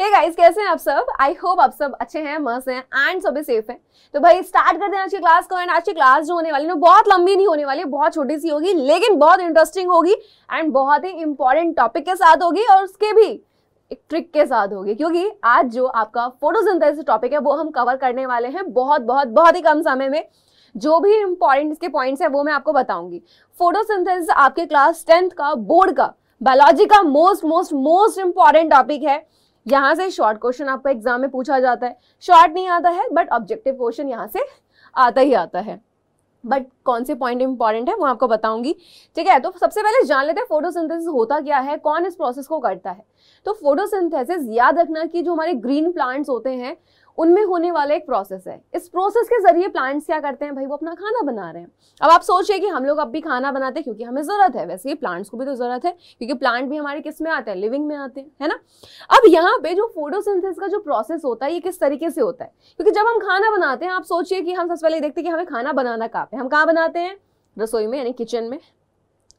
hey guys कैसे हैं आप सब आई होप आप सब अच्छे हैं मस्त हैं एंड सभी सेफ हैं तो भाई स्टार्ट करते हैं आज की क्लास को एंड आज की क्लास जो होने वाली है बहुत लंबी नहीं होने वाली बहुत छोटी सी होगी लेकिन बहुत इंटरेस्टिंग होगी एंड बहुत ही इंपॉर्टेंट टॉपिक के साथ होगी और उसके भी एक ट्रिक के साथ होगी क्योंकि आज जो आपका फोटोसिंथेसिस टॉपिक है वो हम कवर करने वाले हैं बहुत बहुत बहुत ही कम समय में जो भी इंपॉर्टेंट इसके पॉइंट्स हैं वो मैं आपको बताऊंगी फोटोसिंथेसिस आपके क्लास टेंथ का बोर्ड का बायोलॉजी का most most most important topic है यहां से शॉर्ट क्वेश्चन आपका एग्जाम में पूछा जाता है शॉर्ट नहीं आता है बट ऑब्जेक्टिव क्वेश्चन यहाँ से आता ही आता है बट कौन से पॉइंट इंपॉर्टेंट है वो आपको बताऊंगी ठीक है तो सबसे पहले जान लेते हैं फोटोसिंथेसिस होता क्या है कौन इस प्रोसेस को करता है तो फोटोसिंथेसिस याद रखना कि जो हमारे ग्रीन प्लांट्स होते हैं उनमें होने वाला एक प्रोसेस है इस प्रोसेस के जरिए प्लांट्स क्या करते हैं भाई वो अपना खाना बना रहे हैं अब आप सोचिए कि हम लोग अब भी खाना बनाते हैं क्योंकि हमें ज़रूरत है वैसे ही प्लांट्स को भी तो ज़रूरत है क्योंकि प्लांट भी हमारे किस में आते हैं लिविंग में आते हैं है ना अब यहाँ पे जो फोटोसिंथेसिस का जो प्रोसेस होता है ये किस तरीके से होता है क्योंकि जब हम खाना बनाते हैं आप सोचिए कि हम सबसे पहले देखते हैं कि हमें खाना बनाना कहाँ पे हम कहाँ बनाते हैं रसोई में यानी किचन में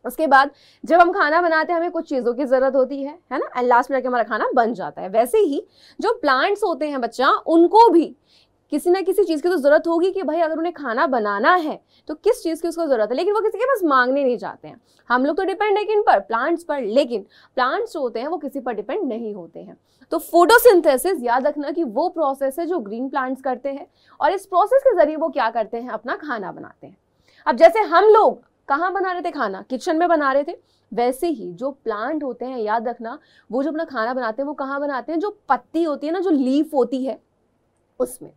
उसके बाद जब हम खाना बनाते हैं हमें कुछ चीज़ों की ज़रूरत होती है है ना एंड लास्ट में जाके हमारा खाना बन जाता है वैसे ही जो प्लांट्स होते हैं बच्चा उनको भी किसी ना किसी चीज़ की तो ज़रूरत होगी कि भाई अगर उन्हें खाना बनाना है तो किस चीज़ की उसको ज़रूरत है लेकिन वो किसी के पास मांगने नहीं जाते हैं हम लोग तो डिपेंड है किन पर प्लांट्स पर लेकिन प्लांट्स जो होते हैं वो किसी पर डिपेंड नहीं होते हैं तो फोटोसिंथेसिस याद रखना कि वो प्रोसेस है जो ग्रीन प्लांट्स करते हैं और इस प्रोसेस के जरिए वो क्या करते हैं अपना खाना बनाते हैं अब जैसे हम लोग कहाँ बना रहे थे खाना किचन में बना रहे थे वैसे ही जो प्लांट होते हैं याद रखना वो जो अपना खाना बनाते हैं वो कहाँ बनाते हैं जो पत्ती होती है ना जो लीफ होती है उसमें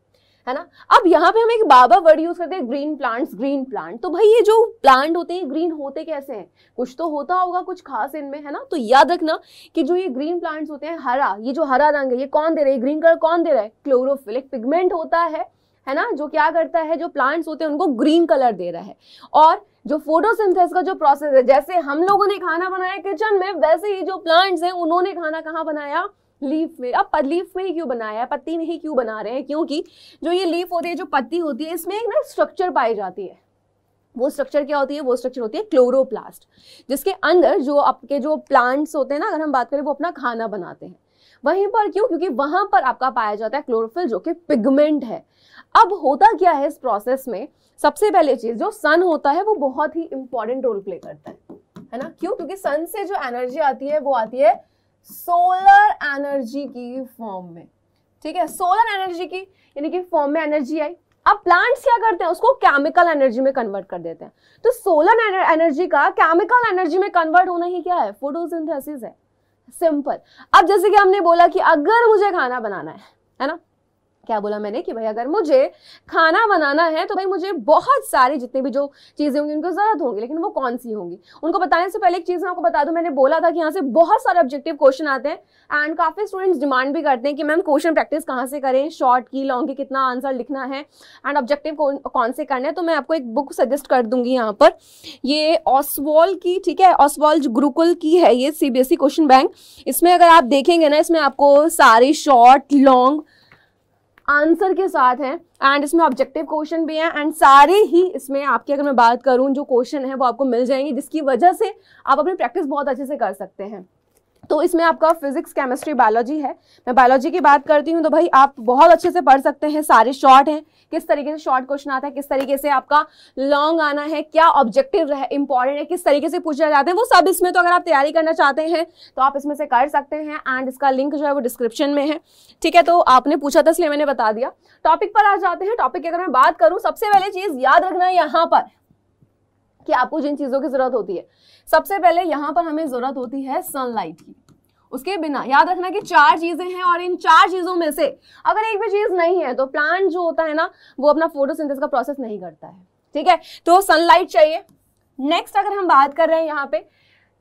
है ना अब यहाँ पे हम एक बाबा वर्ड यूज करते हैं ग्रीन प्लांट्स ग्रीन प्लांट तो भाई ये जो प्लांट होते हैं ग्रीन होते कैसे हैं कुछ तो होता होगा कुछ खास इनमें है ना तो याद रखना कि जो ये ग्रीन प्लांट्स होते हैं हरा ये जो हरा रंग है ये कौन दे रहा है ग्रीन कलर कौन दे रहा है क्लोरोफिल एक पिगमेंट होता है है ना जो क्या करता है जो प्लांट्स होते हैं उनको ग्रीन कलर दे रहा है और जो फोटोसिंथेसिस का जो प्रोसेस है जैसे हम लोगों ने खाना बनाया किचन में वैसे ही जो प्लांट्स हैं उन्होंने खाना कहाँ बनाया लीफ में अब लीफ में ही क्यों बनाया है पत्ती में ही क्यों बना रहे हैं क्योंकि जो ये लीफ होती है जो पत्ती होती है इसमें एक ना स्ट्रक्चर पाई जाती है वो स्ट्रक्चर क्या होती है वो स्ट्रक्चर होती है क्लोरोप्लास्ट जिसके अंदर जो आपके जो प्लांट्स होते हैं ना अगर हम बात करें वो अपना खाना बनाते हैं वहीं पर क्यों क्योंकि वहां पर आपका पाया जाता है क्लोरोफिल जो कि पिगमेंट है अब होता क्या है इस प्रोसेस में सबसे पहले चीज जो सन होता है वो बहुत ही इंपॉर्टेंट रोल प्ले करता है है ना क्यों क्योंकि सन से जो एनर्जी आती है वो आती है सोलर एनर्जी की फॉर्म में ठीक है सोलर एनर्जी की यानी कि फॉर्म में एनर्जी आई अब प्लांट्स क्या करते हैं उसको केमिकल एनर्जी में कन्वर्ट कर देते हैं तो सोलर एनर्जी का केमिकल एनर्जी में कन्वर्ट होना ही क्या है फोटोसिंथेसिस है सिंपल अब जैसे कि हमने बोला कि अगर मुझे खाना बनाना है है ना क्या बोला मैंने कि भाई अगर मुझे खाना बनाना है तो भाई मुझे बहुत सारी जितने भी जो चीज़ें होंगी उनको ज़रूरत होंगी लेकिन वो कौन सी होंगी उनको बताने से पहले एक चीज़ मैं आपको बता दूं मैंने बोला था कि यहाँ से बहुत सारे ऑब्जेक्टिव क्वेश्चन आते हैं एंड काफ़ी स्टूडेंट्स डिमांड भी करते हैं कि मैम क्वेश्चन प्रैक्टिस कहाँ से करें शॉर्ट की लॉन्ग की कितना आंसर लिखना है एंड ऑब्जेक्टिव कौन से करना है तो मैं आपको एक बुक सजेस्ट कर दूंगी यहाँ पर ये ऑसवॉल की ठीक है ऑसवॉल गुरुकुल की है ये सी क्वेश्चन बैंक इसमें अगर आप देखेंगे ना इसमें आपको सारी शॉर्ट लॉन्ग आंसर के साथ हैं एंड इसमें ऑब्जेक्टिव क्वेश्चन भी हैं एंड सारे ही इसमें आपकी अगर मैं बात करूं जो क्वेश्चन है वो आपको मिल जाएंगे जिसकी वजह से आप अपनी प्रैक्टिस बहुत अच्छे से कर सकते हैं तो इसमें आपका फिजिक्स केमिस्ट्री बायोलॉजी है मैं बायोलॉजी की बात करती हूँ तो भाई आप बहुत अच्छे से पढ़ सकते हैं सारे शॉर्ट हैं किस तरीके से शॉर्ट क्वेश्चन आता है किस तरीके से आपका लॉन्ग आना है क्या ऑब्जेक्टिव रहे इंपॉर्टेंट है किस तरीके से पूछा जाता है वो सब इसमें तो अगर आप तैयारी करना चाहते हैं तो आप इसमें से कर सकते हैं एंड इसका लिंक जो है वो डिस्क्रिप्शन में है ठीक है तो आपने पूछा था इसलिए मैंने बता दिया टॉपिक पर आ जाते हैं टॉपिक की अगर मैं बात करूँ सबसे पहले चीज़ याद रखना है यहाँ पर कि आपको जिन चीज़ों की ज़रूरत होती है सबसे पहले यहां पर हमें ज़रूरत होती है सनलाइट की उसके बिना याद रखना कि चार चीज़ें हैं और इन चार चीज़ों में से अगर एक भी चीज़ नहीं है तो प्लांट जो होता है ना वो अपना फोटोसिंथेसिस का प्रोसेस नहीं करता है ठीक है तो सनलाइट चाहिए नेक्स्ट अगर हम बात कर रहे हैं यहाँ पे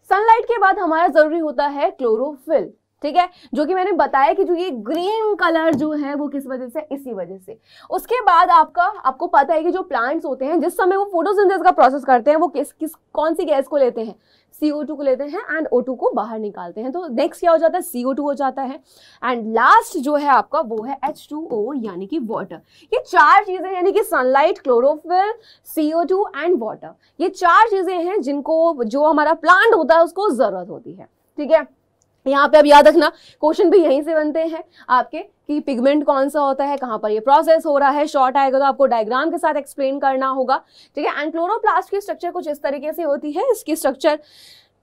सनलाइट के बाद हमारा ज़रूरी होता है क्लोरोफिल ठीक है जो कि मैंने बताया कि जो ये ग्रीन कलर जो है वो किस वजह से इसी वजह से उसके बाद आपका आपको पता है कि जो प्लांट्स होते हैं जिस समय वो फोटोसिंथेसिस का प्रोसेस करते हैं वो किस किस कौन सी गैस को लेते हैं सी को लेते हैं एंड ओ को बाहर निकालते हैं तो नेक्स्ट क्या हो जाता है सी हो जाता है एंड लास्ट जो है आपका वो है एच यानी कि वाटर ये चार चीज़ें यानी कि sunlight chlorophyll C and water ये चार चीज़ें हैं जिनको जो हमारा प्लांट होता है उसको ज़रूरत होती है ठीक है यहाँ पे अब याद रखना क्वेश्चन भी यहीं से बनते हैं आपके कि पिगमेंट कौन सा होता है कहाँ पर ये प्रोसेस हो रहा है शॉर्ट आएगा तो आपको डायग्राम के साथ एक्सप्लेन करना होगा ठीक है एंड क्लोरोप्लास्ट की स्ट्रक्चर कुछ इस तरीके से होती है इसकी स्ट्रक्चर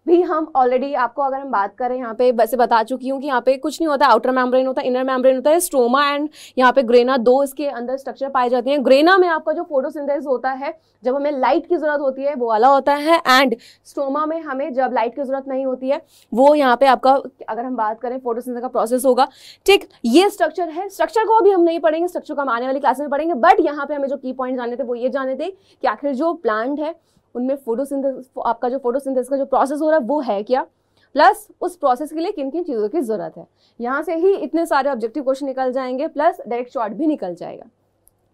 भी हम ऑलरेडी आपको अगर हम बात करें यहाँ पे वैसे बता चुकी हूँ कि यहाँ पे कुछ नहीं होता आउटर मैम्ब्रेन होता है इनर मैम्ब्रेन होता है स्ट्रोमा एंड यहाँ पे ग्रेना दो इसके अंदर स्ट्रक्चर पाए जाते हैं ग्रेना में आपका जो फोटोसिंथेसिस होता है जब हमें लाइट की जरूरत होती है वो वाला होता है एंड स्ट्रोमा में हमें जब लाइट की जरूरत नहीं होती है वो यहाँ पे आपका अगर हम बात करें फोटो का प्रोसेस होगा ठीक ये स्ट्रक्चर है स्ट्रक्चर को अभी हम नहीं पढ़ेंगे स्ट्रक्चर को हम आने वाली क्लास में पढ़ेंगे बट यहाँ पे हमें जो की पॉइंट जाने थे वो ये जाने थे कि आखिर जो प्लांट है उनमें फोटोसिंथेसिस आपका जो फोटोसिंथेसिस का जो प्रोसेस हो रहा है वो है क्या प्लस उस प्रोसेस के लिए किन किन चीज़ों की ज़रूरत है यहाँ से ही इतने सारे ऑब्जेक्टिव क्वेश्चन निकल जाएंगे प्लस डायरेक्ट शॉर्ट भी निकल जाएगा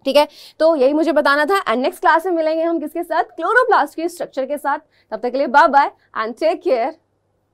ठीक है तो यही मुझे बताना था एंड नेक्स्ट क्लास में मिलेंगे हम किसके साथ क्लोरोप्लास्ट के स्ट्रक्चर के साथ तब तक के लिए bye bye and take care